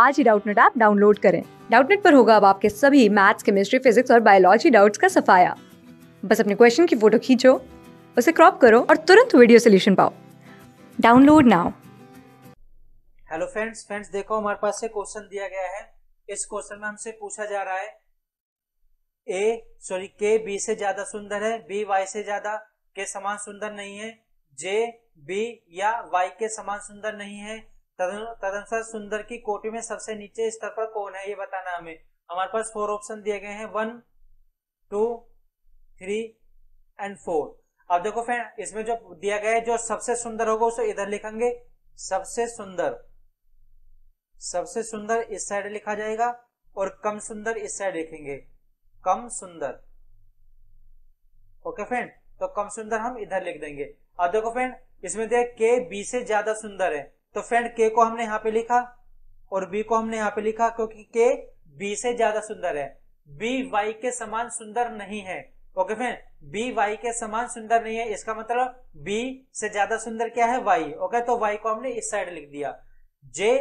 आज ही Doubtnut app download करें डाउटनेट पर होगा अब आपके सभी मैथ्स केमिस्ट्री फिजिक्स और बायोलॉजी डाउट्स का सफाया बस अपने क्वेश्चन की फोटो खींचो उसे क्रॉप करो और तुरंत वीडियो सोल्यूशन पाओ download now hello friends friends देखो हमारे पास से क्वेश्चन दिया गया है इस क्वेश्चन में हमसे पूछा जा रहा है ए सॉरी के बी से ज्यादा सुंदर है बी वाई से ज्यादा के समान सुंदर नहीं है जे बी या वाई के समान सुंदर नहीं है तदनुसार सुंदर की कोटि में सबसे नीचे स्तर पर कौन है ये बताना हमें हमारे पास फोर ऑप्शन दिए गए हैं one two three and four अब देखो फ्रेंड इसमें जो दिया गया है जो सबसे सुंदर होगा उसे इधर लिखेंगे सबसे सुंदर सबसे सुंदर इस साइड लिखा जाएगा और कम सुंदर इस साइड लिखेंगे कम सुंदर ओके फ्रेंड तो कम सुंदर हम इधर लिख देंगे अब देखो फ्रेंड इसमें देख के बी से ज्यादा सुंदर है तो फ्रेंड के को हमने यहाँ पे लिखा और बी को हमने यहाँ पे लिखा क्योंकि के बी से ज्यादा सुंदर है बी वाई के समान सुंदर नहीं है ओके फ्रेंड बी वाई के समान सुंदर नहीं है इसका मतलब बी से ज्यादा सुंदर क्या है वाई ओके तो वाई को हमने इस साइड लिख दिया जे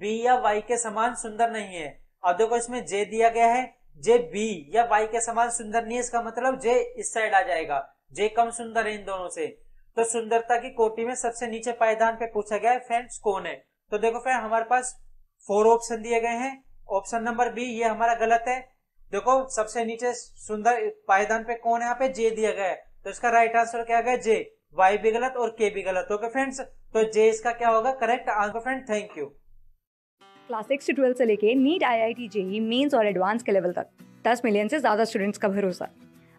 बी या वाई के समान सुंदर नहीं है अब देखो इसमें जे दिया गया है जे बी या वाई के समान सुंदर नहीं है इसका मतलब जे इस साइड आ जाएगा जे कम सुंदर है इन दोनों से तो सुंदरता की कोटी में सबसे नीचे पायदान पे पूछा गया है फ्रेंड्स कौन है तो देखो फ्रेंड हमारे पास फोर ऑप्शन दिए गए हैं ऑप्शन नंबर बी ये हमारा गलत है देखो सबसे नीचे सुंदर पायदान पे कौन है यहाँ पे जे दिया गया है तो इसका राइट आंसर क्या गया जे वाई भी गलत और के भी गलत ओके फ्रेंड्स तो जे इसका क्या होगा correct answer friend thank you class six से ट्वेल्थ से लेके NEET I I T JEE mains और एडवांस के लेवल तक दस मिलियन से ज्यादा स्टूडेंट्स का भरोसा